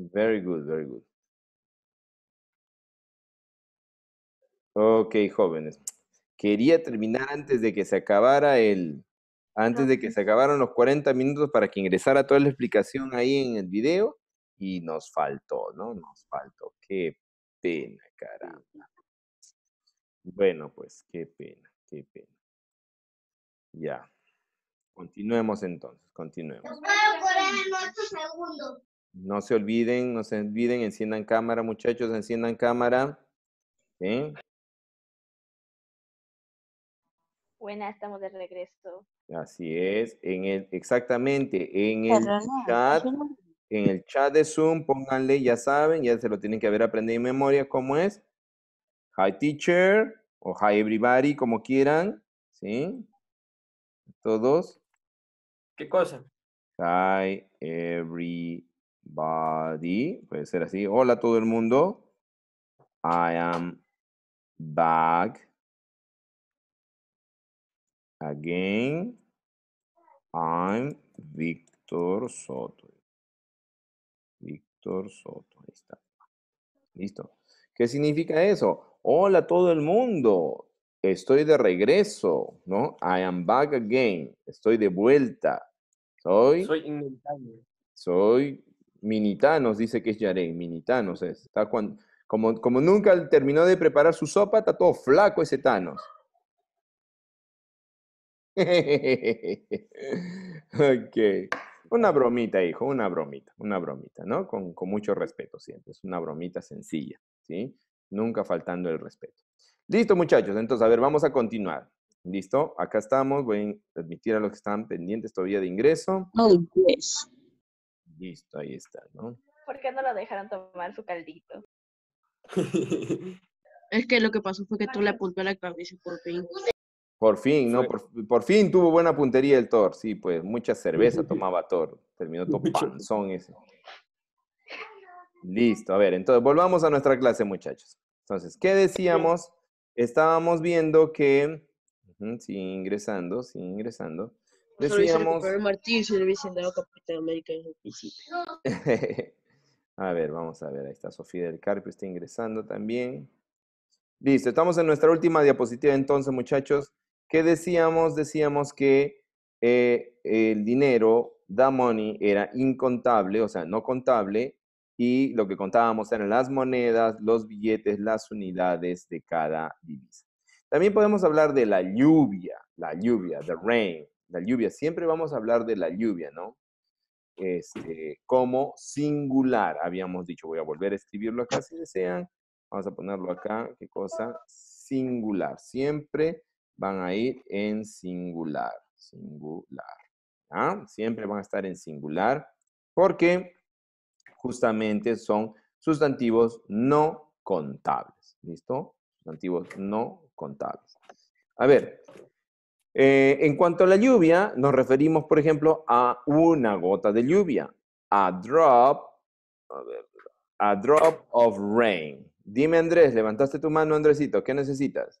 Very good, very good. Ok, jóvenes. Quería terminar antes de que se acabara el, antes de que se acabaran los 40 minutos para que ingresara toda la explicación ahí en el video y nos faltó, ¿no? Nos faltó. Qué pena, caramba. Bueno, pues qué pena, qué pena. Ya. Continuemos entonces, continuemos. segundos. No se olviden, no se olviden, enciendan cámara, muchachos, enciendan cámara. Buena, estamos de regreso. Así es, en exactamente, en el chat, en el chat de Zoom, pónganle, ya saben, ya se lo tienen que haber aprendido en memoria cómo es. Hi teacher o hi everybody, como quieran, ¿sí? Todos. ¿Qué cosa? Hi everybody body. Puede ser así. Hola todo el mundo. I am back again. I'm Victor Soto. Víctor Soto. Ahí está. Listo. ¿Qué significa eso? Hola todo el mundo. Estoy de regreso, ¿no? I am back again. Estoy de vuelta. Soy. Soy Soy Minitanos dice que es Yaré, Minitanos es. Está como, como nunca terminó de preparar su sopa, está todo flaco ese Thanos. ok. Una bromita, hijo, una bromita, una bromita, ¿no? Con, con, mucho respeto siempre. Es una bromita sencilla, ¿sí? Nunca faltando el respeto. Listo, muchachos. Entonces, a ver, vamos a continuar. Listo, acá estamos. Voy a admitir a los que están pendientes todavía de ingreso. Oh, yes. Listo, ahí está, ¿no? ¿Por qué no lo dejaron tomar su caldito? es que lo que pasó fue que ah, tú le apuntó a la cabeza por fin. Por fin, ¿no? Por, fin tuvo buena puntería el Thor. Sí, pues mucha cerveza tomaba Thor. Terminó topando panzón ese. Listo, a ver, entonces volvamos a nuestra clase, muchachos. Entonces, ¿qué decíamos? Estábamos viendo que, Sí, ingresando, sí, ingresando, a ver, vamos a ver, ahí está Sofía del Carpio, está ingresando también. Listo, estamos en nuestra última diapositiva entonces, muchachos. ¿Qué decíamos? Decíamos que eh, el dinero, da money, era incontable, o sea, no contable, y lo que contábamos eran las monedas, los billetes, las unidades de cada divisa. También podemos hablar de la lluvia, la lluvia, the rain la lluvia. Siempre vamos a hablar de la lluvia, ¿no? Este, como singular, habíamos dicho. Voy a volver a escribirlo acá si desean. Vamos a ponerlo acá. ¿Qué cosa? Singular. Siempre van a ir en singular. Singular. ¿Ah? Siempre van a estar en singular porque justamente son sustantivos no contables. ¿Listo? Sustantivos no contables. A ver, eh, en cuanto a la lluvia, nos referimos, por ejemplo, a una gota de lluvia, a drop, a, drop of rain. Dime, Andrés, levantaste tu mano, Andresito, ¿qué necesitas?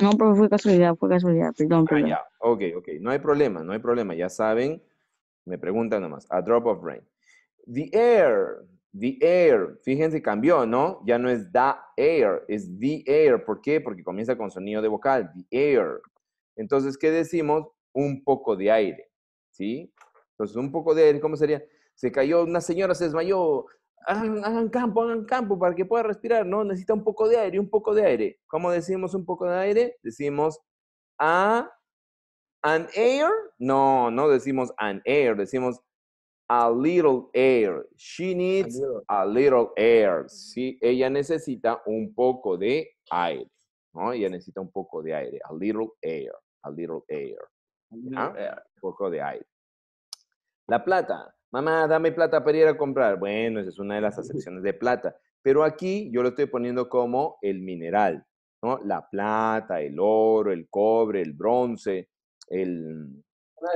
No, pero fue casualidad, fue casualidad, perdón, ah, perdón. ya. Ok, ok, no hay problema, no hay problema, ya saben, me preguntan nomás, a drop of rain. The air, the air, fíjense, cambió, ¿no? Ya no es the air, es the air, ¿por qué? Porque comienza con sonido de vocal, the air. Entonces, ¿qué decimos? Un poco de aire, ¿sí? Entonces, un poco de aire, ¿cómo sería? Se cayó, una señora se desmayó, hagan, campo, hagan campo para que pueda respirar, ¿no? Necesita un poco de aire, un poco de aire. ¿Cómo decimos un poco de aire? Decimos a ah, an air. No, no decimos an air, decimos a little air. She needs a little, a little air. Sí, ella necesita un poco de aire. ¿no? Ella necesita un poco de aire, a little air a little air. Un poco de aire. La plata. Mamá, dame plata para ir a comprar. Bueno, esa es una de las acepciones de plata. Pero aquí yo lo estoy poniendo como el mineral, ¿no? La plata, el oro, el cobre, el bronce, el,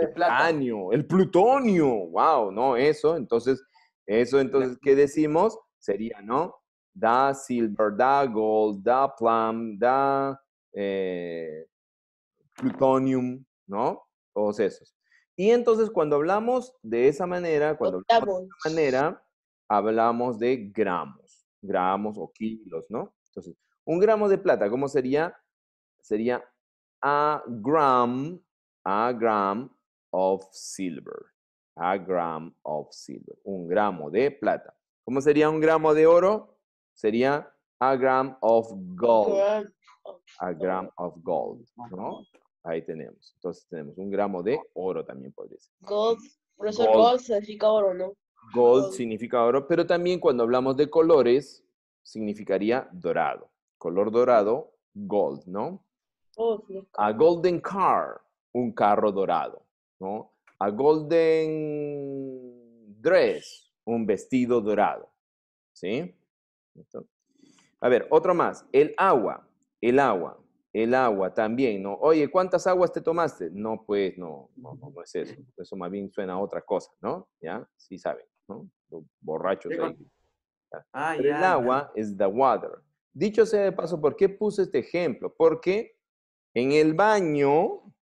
el el plutonio. Wow, no, eso. Entonces, eso entonces, ¿qué decimos? Sería, ¿no? Da silver, da gold, da plum, da eh, plutonium, ¿no? O esos. Y entonces cuando hablamos de esa manera, cuando hablamos de esa manera, hablamos de gramos, gramos o kilos, ¿no? Entonces, un gramo de plata, ¿cómo sería? Sería a gram, a gram of silver. A gram of silver. Un gramo de plata. ¿Cómo sería un gramo de oro? Sería a gram of gold. A gram of gold, ¿no? Ahí tenemos. Entonces tenemos un gramo de oro también podría ser. Gold, Por gold, gold significa oro, ¿no? Gold, significa oro, pero también cuando hablamos de colores, significaría dorado. Color dorado, gold, ¿no? Oh, a golden car, un carro dorado, ¿no? A golden dress, un vestido dorado, ¿sí? a ver, otro más. El agua, el agua. El agua también, ¿no? Oye, ¿cuántas aguas te tomaste? No, pues no, no, es eso. Eso más bien suena a otra cosa, ¿no? ¿Ya? Sí saben, ¿no? borrachos. Ahí. Ah, el agua es the water. Dicho sea de paso, ¿por qué puse este ejemplo? Porque en el baño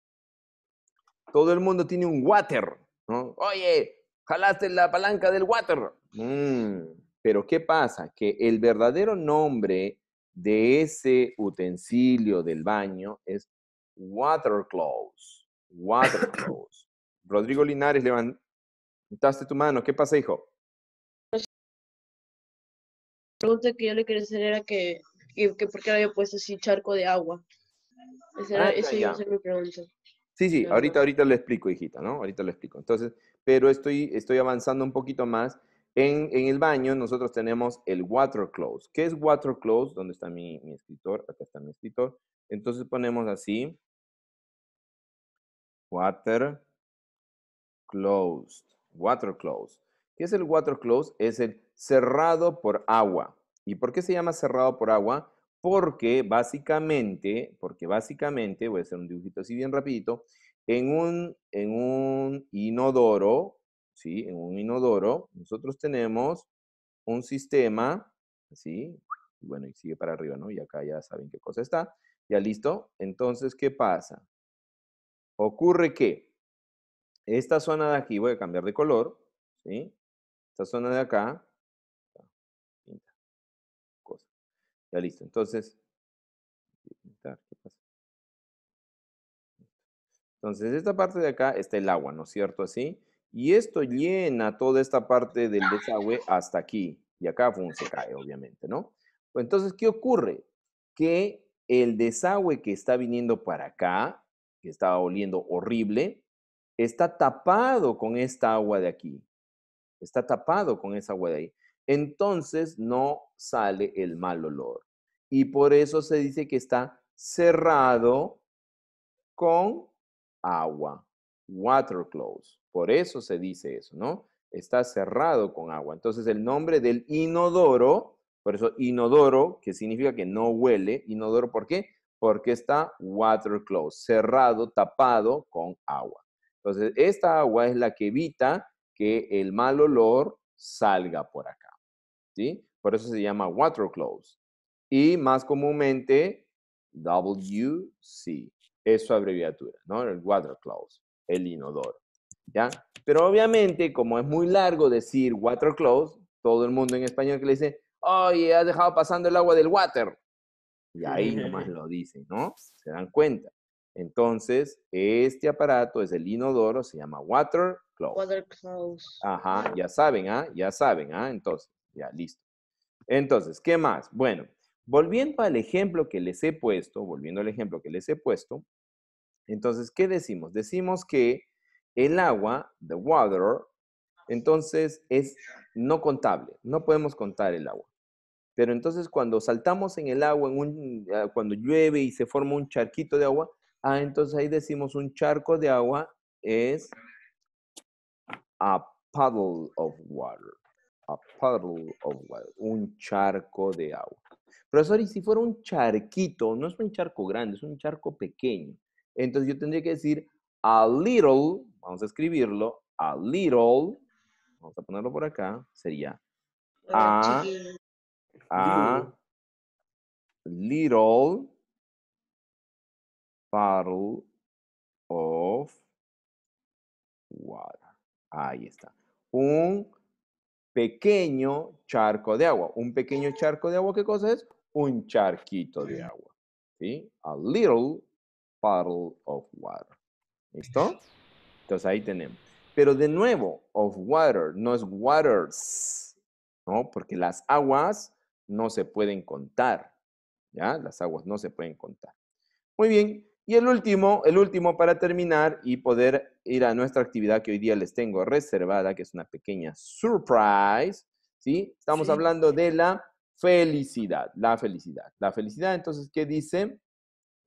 todo el mundo tiene un water, ¿no? Oye, jalaste la palanca del water. Mm, pero ¿qué pasa? Que el verdadero nombre de ese utensilio del baño es water clothes. Water clothes. Rodrigo Linares, levantaste tu mano. ¿Qué pasa, hijo? Pues, la pregunta que yo le quería hacer era que, por qué había puesto así charco de agua. Esa, ah, eso mi pregunta. Sí, sí, ahorita, ahorita le explico, hijita, ¿no? Ahorita le explico. Entonces, pero estoy, estoy avanzando un poquito más en, el baño nosotros tenemos el water close. ¿Qué es water close? ¿Dónde está mi, escritor? Acá está mi escritor. Entonces ponemos así. Water closed. Water close. ¿Qué es el water close? Es el cerrado por agua. ¿Y por qué se llama cerrado por agua? Porque básicamente, porque básicamente, voy a hacer un dibujito así bien rapidito, en un, en un inodoro ¿sí? en un inodoro, nosotros tenemos un sistema, ¿sí? bueno, y sigue para arriba, ¿no? Y acá ya saben qué cosa está. Ya listo. Entonces, ¿qué pasa? Ocurre que esta zona de aquí, voy a cambiar de color, ¿sí? Esta zona de acá, Ya listo. Entonces, Entonces, esta parte de acá está el agua, ¿no es cierto? Así. Y esto llena toda esta parte del desagüe hasta aquí. Y acá un se cae, obviamente, ¿no? Entonces, ¿qué ocurre? Que el desagüe que está viniendo para acá, que estaba oliendo horrible, está tapado con esta agua de aquí. Está tapado con esa agua de ahí. Entonces no sale el mal olor. Y por eso se dice que está cerrado con agua water close, Por eso se dice eso, ¿no? Está cerrado con agua. Entonces el nombre del inodoro, por eso inodoro, que significa que no huele, inodoro, ¿por qué? Porque está water close, cerrado, tapado con agua. Entonces esta agua es la que evita que el mal olor salga por acá, ¿sí? Por eso se llama water close Y más comúnmente, WC, es su abreviatura, ¿no? El water close el inodoro. ¿Ya? Pero obviamente, como es muy largo decir water close, todo el mundo en español que le dice, oye, has dejado pasando el agua del water. Y ahí nomás lo dicen, ¿no? Se dan cuenta. Entonces, este aparato es el inodoro, se llama water close. Water close. Ajá, ya saben, ¿ah? Ya saben, ¿ah? Entonces, ya, listo. Entonces, ¿qué más? Bueno, volviendo al ejemplo que les he puesto, volviendo al ejemplo que les he puesto, entonces, ¿qué decimos? Decimos que el agua, the water, entonces es no contable, no podemos contar el agua. Pero entonces cuando saltamos en el agua, ah, cuando llueve y se forma un charquito de agua, ah, entonces ahí decimos un charco de agua es a puddle of water. A puddle of water, un charco de agua. Profesor, y si fuera un charquito, no es un charco grande, es un charco pequeño. Entonces yo tendría que decir a little, vamos a escribirlo, a little, vamos a ponerlo por acá, sería a, a little bottle of water. Ahí está. Un pequeño charco de agua. Un pequeño charco de agua, ¿qué cosa es? Un charquito de agua. ¿Sí? A little puddle of water. ¿Listo? Entonces ahí tenemos. Pero de nuevo, of water, no es waters, ¿no? Porque las aguas no se pueden contar, ¿ya? Las aguas no se pueden contar. Muy bien, y el último, el último para terminar y poder ir a nuestra actividad que hoy día les tengo reservada, que es una pequeña surprise, ¿sí? Estamos hablando de la felicidad, la felicidad. La felicidad, entonces, ¿qué dice?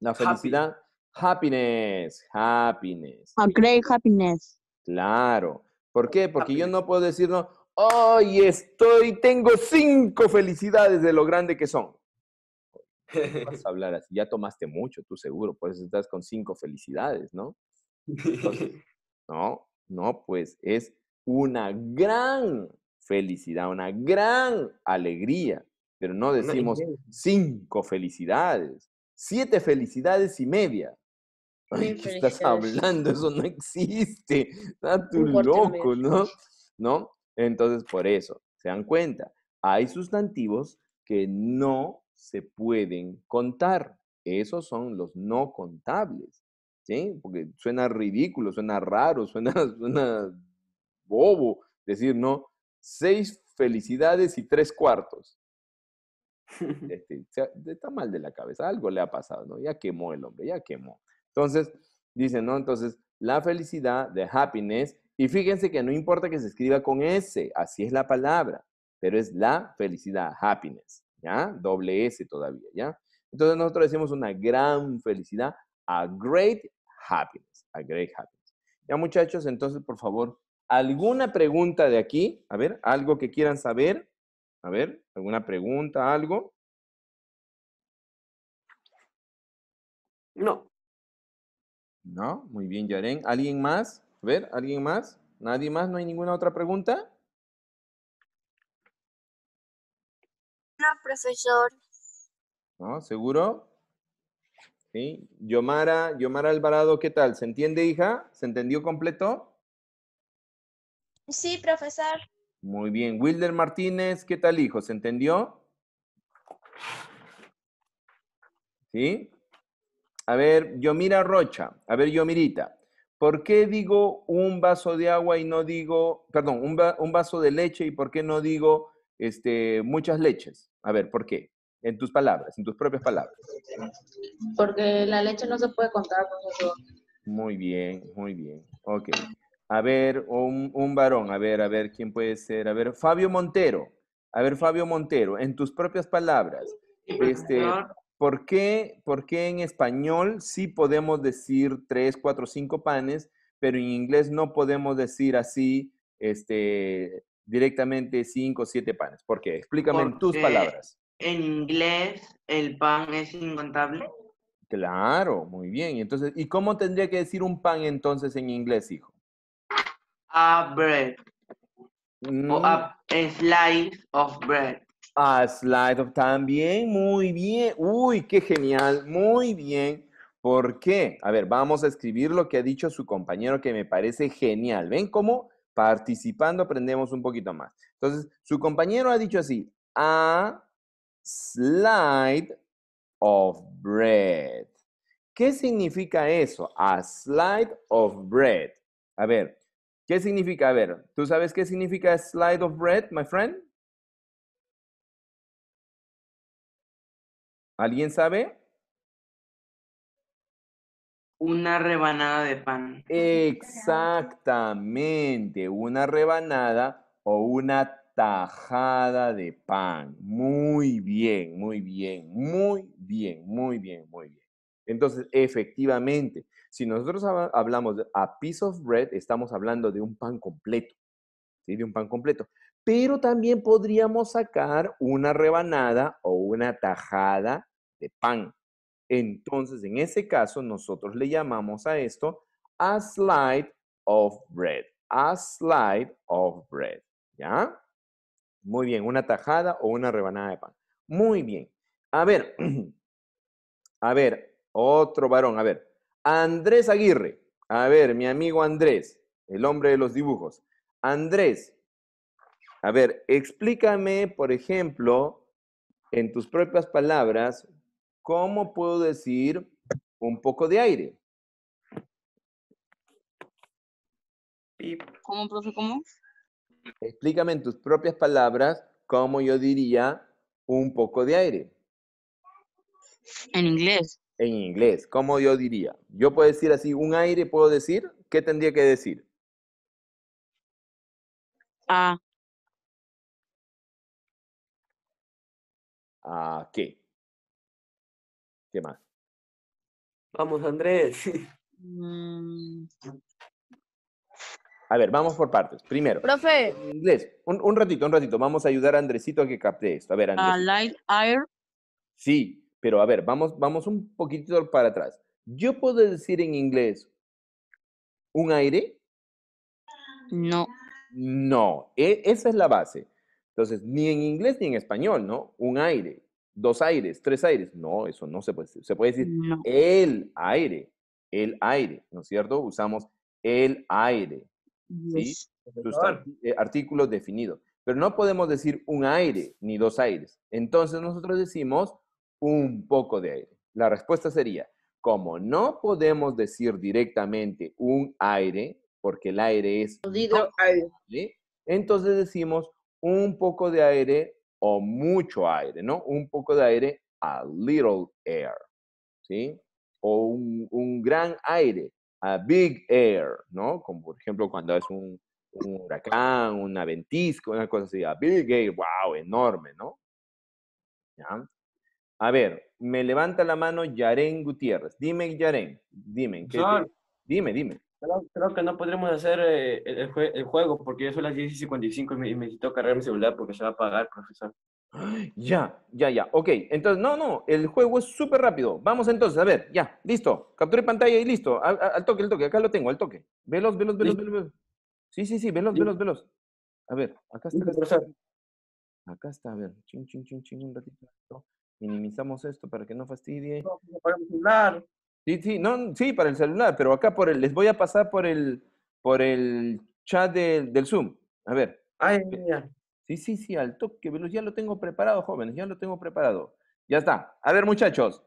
La felicidad, Happiness, happiness. A great happiness. Claro. ¿Por qué? Porque yo no puedo decir, no, hoy estoy, tengo cinco felicidades de lo grande que son. vas a hablar así, ya tomaste mucho, tú seguro, por eso estás con cinco felicidades, ¿no? no, no, pues es una gran felicidad, una gran alegría, pero no decimos cinco felicidades, siete felicidades y media. ¿qué estás hablando? Eso no existe. Está tú loco, ¿no? ¿No? Entonces, por eso, se dan cuenta, hay sustantivos que no se pueden contar. Esos son los no contables, ¿sí? Porque suena ridículo, suena raro, suena, suena bobo decir, no, seis felicidades y tres cuartos. Este, está mal de la cabeza, algo le ha pasado, ¿no? Ya quemó el hombre, ya quemó. Entonces, dicen, ¿no? Entonces, la felicidad, the happiness, y fíjense que no importa que se escriba con S, así es la palabra, pero es la felicidad, happiness, ¿ya? Doble S todavía, ¿ya? Entonces nosotros decimos una gran felicidad, a great happiness, a great happiness. Ya muchachos, entonces por favor, ¿alguna pregunta de aquí? A ver, algo que quieran saber, a ver, alguna pregunta, algo. No. No, muy bien, Yaren. ¿Alguien más? A ver, ¿alguien más? ¿Nadie más? ¿No hay ninguna otra pregunta? No, profesor. ¿No? ¿Seguro? Sí. Yomara, Yomara Alvarado, ¿qué tal? ¿Se entiende, hija? ¿Se entendió completo? Sí, profesor. Muy bien. Wilder Martínez, ¿qué tal, hijo? ¿Se entendió? ¿Sí? A ver, Yomira Rocha, a ver, Yomirita, ¿por qué digo un vaso de agua y no digo, perdón, un, vaso de leche y por qué no digo este, muchas leches? A ver, ¿por qué? En tus palabras, en tus propias palabras. Porque la leche no se puede contar con eso. Muy bien, muy bien. Ok. A ver, un, un varón, a ver, a ver, ¿quién puede ser? A ver, Fabio Montero. A ver, Fabio Montero, en tus propias palabras. Este, ¿Por qué, ¿Por qué en español sí podemos decir tres, cuatro, cinco panes, pero en inglés no podemos decir así este, directamente cinco, siete panes? ¿Por qué? Explícame tus palabras. En inglés el pan es incontable. Claro, muy bien. Entonces, ¿y cómo tendría que decir un pan entonces en inglés, hijo? A bread. O mm. a slice of bread. A ah, slide of también, muy bien. Uy, qué genial, muy bien. ¿Por qué? A ver, vamos a escribir lo que ha dicho su compañero que me parece genial. ¿Ven cómo participando aprendemos un poquito más? Entonces, su compañero ha dicho así, a slide of bread. ¿Qué significa eso? A slide of bread. A ver, ¿qué significa? A ver, ¿tú sabes qué significa slide of bread, my friend? ¿Alguien sabe? Una rebanada de pan. Exactamente, una rebanada o una tajada de pan. Muy bien, muy bien, muy bien, muy bien, muy bien. Entonces, efectivamente, si nosotros hablamos de a piece of bread, estamos hablando de un pan completo, ¿sí? De un pan completo pero también podríamos sacar una rebanada o una tajada de pan. Entonces, en ese caso, nosotros le llamamos a esto a slide of bread. A slide of bread. ¿Ya? Muy bien, una tajada o una rebanada de pan. Muy bien. A ver, a ver, otro varón, a ver. Andrés Aguirre. A ver, mi amigo Andrés, el hombre de los dibujos. Andrés, a ver, explícame, por ejemplo, en tus propias palabras, cómo puedo decir un poco de aire. ¿Cómo, profe? ¿Cómo? Explícame en tus propias palabras cómo yo diría un poco de aire. En inglés. En inglés, ¿cómo yo diría? Yo puedo decir así, un aire puedo decir, ¿qué tendría que decir? Ah. ¿A ah, qué? ¿Qué más? Vamos, Andrés. Mm. A ver, vamos por partes. Primero. Profe. Inglés. Un, ratito, un ratito. Vamos a ayudar a Andresito a que capte esto. A ver, Andrés. A light air. Sí, pero a ver, vamos, vamos un poquito para atrás. ¿Yo puedo decir en inglés un aire? No. No, e, esa es la base. Entonces, ni en inglés ni en español, ¿no? Un aire, dos aires, tres aires. No, eso no se puede decir. Se puede decir el aire, el aire, ¿no es cierto? Usamos el aire, ¿sí? Eh, artículo definido. Pero no podemos decir un aire ni dos aires. Entonces nosotros decimos un poco de aire. La respuesta sería, como no podemos decir directamente un aire, porque el aire es... Entonces decimos un poco de aire o mucho aire, ¿no? Un poco de aire, a little air, ¿sí? O un, gran aire, a big air, ¿no? Como por ejemplo cuando es un, huracán, un aventisco, una cosa así, a big air, wow, enorme, ¿no? ¿Ya? A ver, me levanta la mano Yaren Gutiérrez. Dime, Yaren, dime. ¿qué Dime, dime. Creo, que no podremos hacer eh, el, juego porque ya son las 10.55 y me necesito cargar mi celular porque se va a pagar profesor. Ya, ya, ya. Ok, entonces, no, no, el juego es súper rápido. Vamos entonces, a ver, ya, listo. Capture pantalla y listo. Al, toque, al toque, acá lo tengo, al toque. Veloz, veloz, veloz, veloz. Sí, sí, sí, Veloz, veloz, veloz. A ver, acá está. Acá está, acá está a ver, ching, ching, un ratito. Minimizamos esto para que no fastidie. No, no podemos Sí, sí, no, sí, para el celular, pero acá por el, les voy a pasar por el, por el chat del, Zoom. A ver. Ah, este, sí, sí, sí, al toque, ya lo tengo preparado, jóvenes, ya lo tengo preparado. Ya está. A ver, muchachos.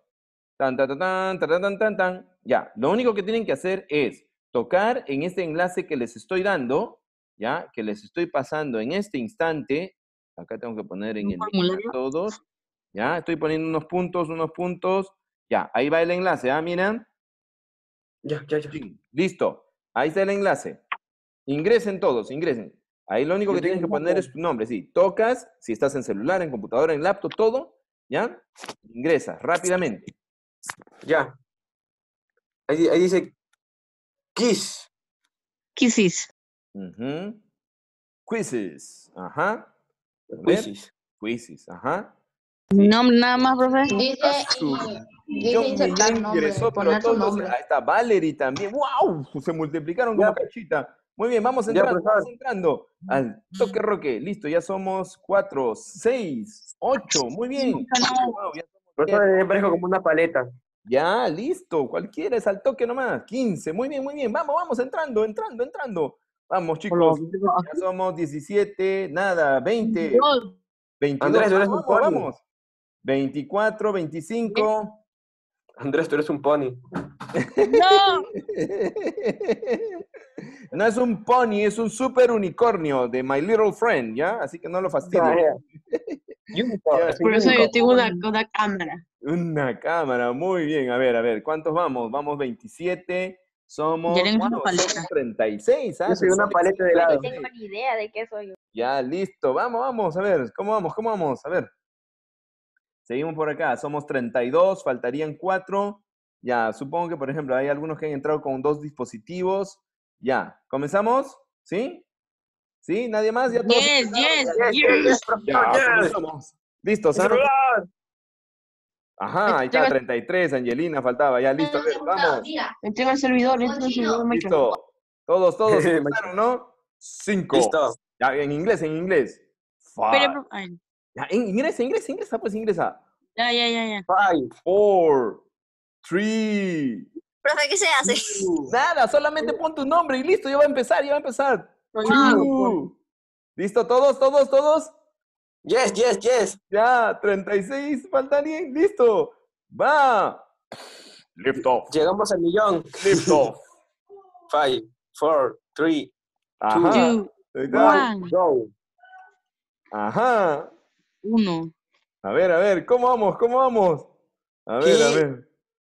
Tan, tan, tan, tan, tan, tan, tan. Ya, lo único que tienen que hacer es tocar en este enlace que les estoy dando, ya, que les estoy pasando en este instante. Acá tengo que poner en el todos. Ya, estoy poniendo unos puntos, unos puntos, ya, ahí va el enlace, ¿ah, miren? Ya, ya, ya. listo, ahí está el enlace. Ingresen todos, ingresen. Ahí lo único que tienes que poner es tu nombre, sí. Tocas, si estás en celular, en computadora, en laptop, todo, ¿ya? Ingresas rápidamente. Ya. Ahí, ahí dice Kiss. Kisses. mhm Ajá. Quizzes. Quizzes, ajá. No, nada más, profe. todos, Ahí está Valerie también. ¡Wow! Se multiplicaron como cachita. Muy bien, vamos entrando, vamos entrando al toque roque. Listo, ya somos cuatro, seis, ocho. Muy bien. Wow, ya como una paleta. Ya, listo. Cualquiera es al toque nomás. 15. Muy bien, muy bien. Vamos, vamos, entrando, entrando, entrando. Vamos, chicos. Ya somos 17, nada, 20. Veintidós. vamos. 24, 25. Andrés, tú eres un pony. ¡No! no es un pony, es un super unicornio de My Little Friend, ¿ya? Así que no lo fastidio. Por eso yo tengo una, cámara. Una cámara, muy bien. A ver, a ver, ¿cuántos vamos? Vamos 27, somos, 36. ¿ah? Yo soy una paleta de lado. No tengo idea de qué soy. Ya, listo. Vamos, vamos, a ver. ¿Cómo vamos? ¿Cómo vamos? A ver. Seguimos por acá, somos 32, faltarían 4. Ya, supongo que, por ejemplo, hay algunos que han entrado con dos dispositivos. Ya, ¿comenzamos? ¿Sí? ¿Sí? ¿Nadie más? ¿Ya todos yes, yes, Ya, Listo, Sara. Ajá, este ahí está, 33, Angelina, faltaba. Ya, listo, este vamos. Entrega el servidor, entrega el servidor. Listo. Todos, todos, ¿no? Cinco. Listo. Ya, en inglés, en inglés. Five. Ya, ingresa, ingresa, ingresa, pues ingresa. Ya, ya, ya, ya. Five, four, three. Profe, ¿qué se hace? Nada, solamente pon tu nombre y listo, ya va a empezar, ya va a empezar. Pues pues. ¿Listo todos, todos, todos? Yes, yes, yes. Ya, 36, falta alguien, listo. Va. Lift off. Llegamos al millón. Lift off. Five, four, three, Ajá. two, go. Ajá uno. A ver, a ver, ¿cómo vamos? ¿Cómo vamos? A ver, a ver.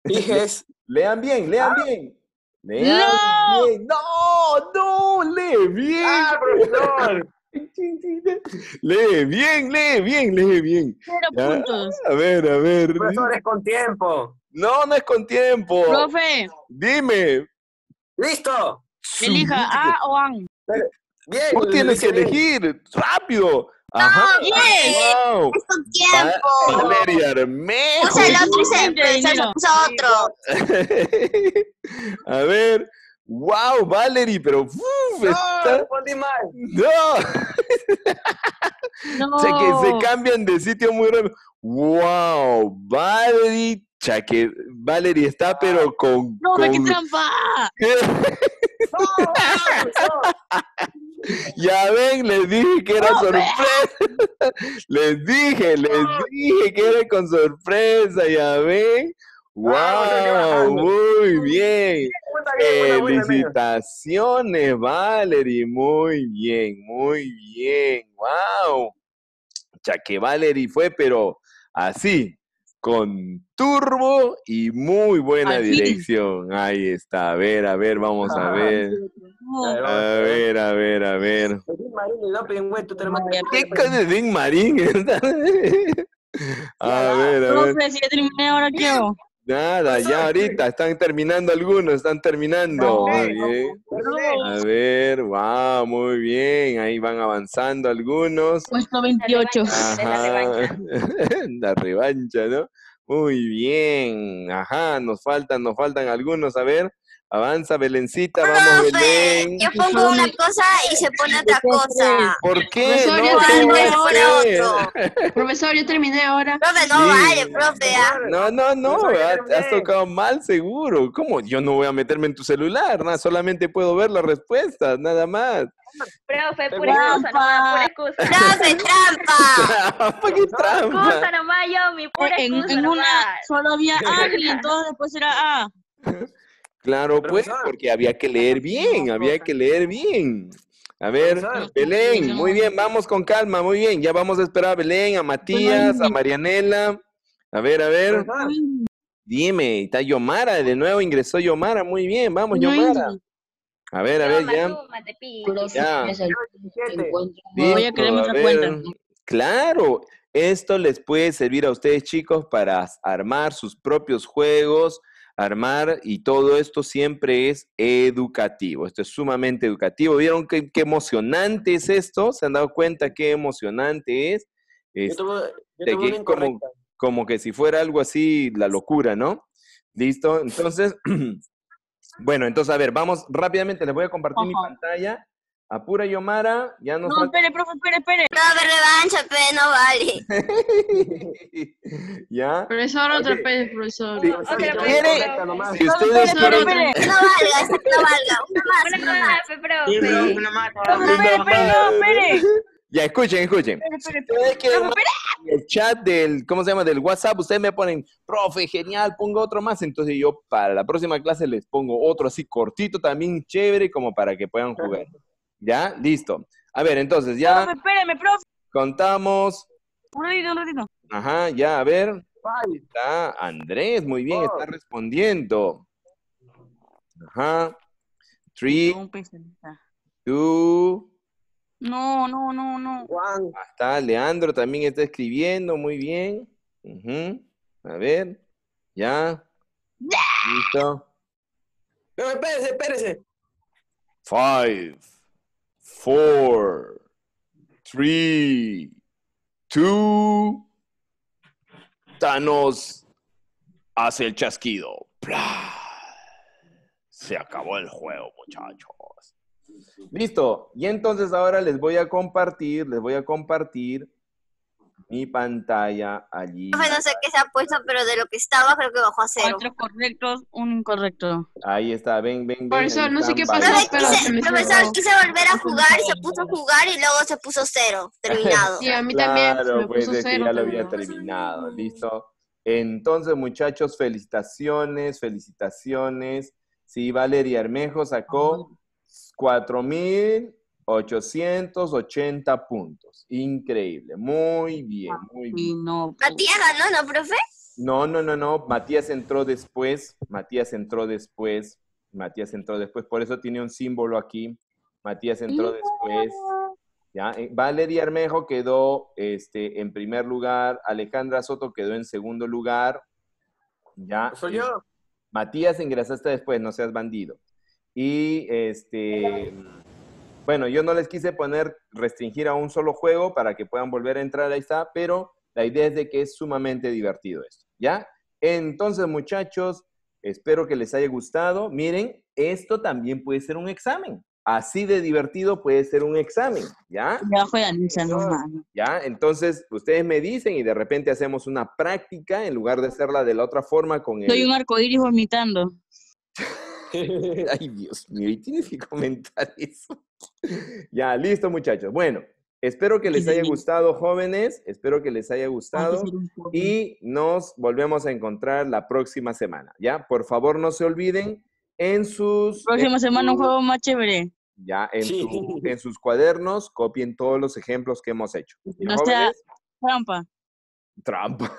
Dijes. Lean bien, lean ah. bien. no. bien. No, no, lee bien. Ah, profesor. lee bien, lee bien, lee bien. Cero puntos. A ver, a ver. Profesor, es con tiempo. No, no es con tiempo. Profe. Dime. Listo. Elija A o A. Bien. Tú tienes que elegir. Rápido. Ajá. No, bien. Wow. Es tu tiempo. Va ah, Valeria Armejo. Usa el otro y se nosotros. A ver. ¡Wow, Valerie! Pero uf, no, está... mal. ¡No! no. Se, que se cambian de sitio muy rápido. ¡Wow! Valerie, Chaque, Valerie está, pero con. ¡No, con... qué trampa! no, no, ya ven, les dije que era sorpresa. Les dije, les dije que era con sorpresa, ya ven. ¡Wow! Ah, muy bien. Felicitaciones, Valerie. Muy bien, muy bien. ¡Wow! Ya que Valerie fue, pero así, con turbo y muy buena dirección. Ahí está. A ver, a ver, vamos a ver. A ver, a ver, a ver. ¿Qué cosa de ding Marín? A ver, a ver. No sé si terminé ahora qué Nada, ya ahorita están terminando algunos, están terminando. A ver, wow, muy bien. Ahí van avanzando algunos. Puesto 28. La revancha, ¿no? Muy bien, ajá, nos faltan, nos faltan algunos, a ver. Avanza, Belencita, ah, vamos, Belén. Yo pongo una cosa y se pone otra cosa. ¿Por qué? Profesor, no, yo terminé ahora otro. Profesor, yo terminé ahora. Profe, no vale, profe. Ah. No, no, no, has, tocado mal seguro. ¿Cómo? Yo no voy a meterme en tu celular, nada, solamente puedo ver las respuestas, nada más. Profe, pura cosa, no, pura excusa. Profe, trampa. trampa, qué trampa. Excusa nomás yo, pura excusa En, en una solo había A y entonces después era A. Claro, pues, porque había que leer bien, había que leer bien. A ver, Belén, muy bien, vamos con calma, muy bien. Ya vamos a esperar a Belén, a pues Matías, a Marianela. A ver, a ver. Pues Dime, está Yomara, de nuevo ingresó Yomara, muy bien, vamos Yomara. A ver, a ver, ya. Claro, esto les puede servir a ustedes chicos para armar sus propios juegos, armar y todo esto siempre es educativo. Esto es sumamente educativo. ¿Vieron qué, emocionante es esto? ¿Se han dado cuenta qué emocionante es? Este, como, que si fuera algo así, la locura, ¿no? Listo, entonces, bueno, entonces, a ver, vamos rápidamente, les voy a compartir mi pantalla Apura Yomara, ya nos. No, espere, profe, espere, espere. No, revancha, pe, no vale. ¿Ya? Profesor, otra okay. vez, profesor. Sí, okay, Si, ustedes profesor, quieren. Pere. No valga, no valga. Una más. Una más, profe. Una más. espere. Ya, escuchen, escuchen. ustedes quieren el chat del, ¿cómo se llama? Del WhatsApp, ustedes me ponen, profe, genial, pongo otro más. Entonces yo para la próxima clase les pongo otro así cortito, también chévere, como para que puedan jugar. ¿Ya? Listo. A ver, entonces ya. No, espéreme, profe. Contamos. Un ratito, un ratito. Ajá, ya, a ver. Ahí está Andrés, muy bien, está oh. respondiendo. Ajá. Three. Two. No, no, no, no. One. Está Leandro también está escribiendo, muy bien. A ver. Ya. Listo. No, espérese, espérese. Five four, three, two. Thanos hace el chasquido. Se acabó el juego, muchachos. Listo. Y entonces ahora les voy a compartir, les voy a compartir mi pantalla allí. no sé qué se ha puesto, pero de lo que estaba creo que bajó a cero. Cuatro correctos, un incorrecto. Ahí está, ven, ven, ven. Por eso no sé qué pasó. quise volver a jugar, se puso a jugar y luego se puso cero, terminado. sí, a mí también claro, se me pues puso es Que ya lo había terminado, ¿listo? Entonces, muchachos, felicitaciones, felicitaciones. Sí, Valeria Armejo sacó cuatro mil... 880 puntos. Increíble. Muy bien, muy bien. Pues. Matías ganó, ¿no, profe? No, no, no, no. Matías entró después. Matías entró después. Matías entró después. Por eso tiene un símbolo aquí. Matías entró después. ¿Ya? Eh, Valeria Armejo quedó este, en primer lugar. Alejandra Soto quedó en segundo lugar. ¿Ya? Pues soy yo. Matías, ingresaste después, no seas bandido. Y este bueno, yo no les quise poner restringir a un solo juego para que puedan volver a entrar, ahí está, pero la idea es de que es sumamente divertido esto, ¿ya? Entonces, muchachos, espero que les haya gustado. Miren, esto también puede ser un examen. Así de divertido puede ser un examen, ¿ya? Ya juegan Ya, entonces ustedes me dicen y de repente hacemos una práctica en lugar de hacerla de la otra forma con el... Soy un arcoíris vomitando. Ay, Dios mío, y tienes que comentar eso. ya, listo, muchachos. Bueno, espero que les haya gustado, jóvenes. Espero que les haya gustado. Y nos volvemos a encontrar la próxima semana. Ya, por favor, no se olviden en sus. Próxima semana, un juego más chévere. Ya, en, sus cuadernos, copien todos los ejemplos que hemos hecho. No sea trampa. Trampa.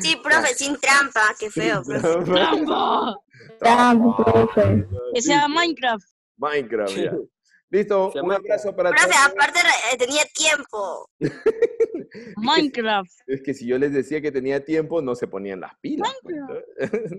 Sí, profe, sin trampa, qué feo, profe. Pues. ¡Trampa! ¡Trampa, profe! Que sea Minecraft. Minecraft, ya. Listo, un abrazo para todos. Profe, aparte eh, tenía tiempo. Minecraft. Es que si yo les decía que tenía tiempo, no se ponían las pilas. Pues, Minecraft.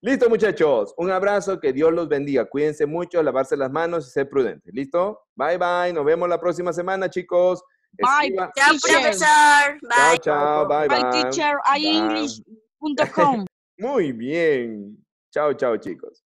Listo, muchachos. Un abrazo, que Dios los bendiga. Cuídense mucho, lavarse las manos y ser prudentes. ¿Listo? Bye, bye. Nos vemos la próxima semana, chicos. Bye, chao, profesor. Bye. Chao, chao, bye, bye. Bye, teacher. iEnglish.com. Muy bien. Chao, chao, chicos.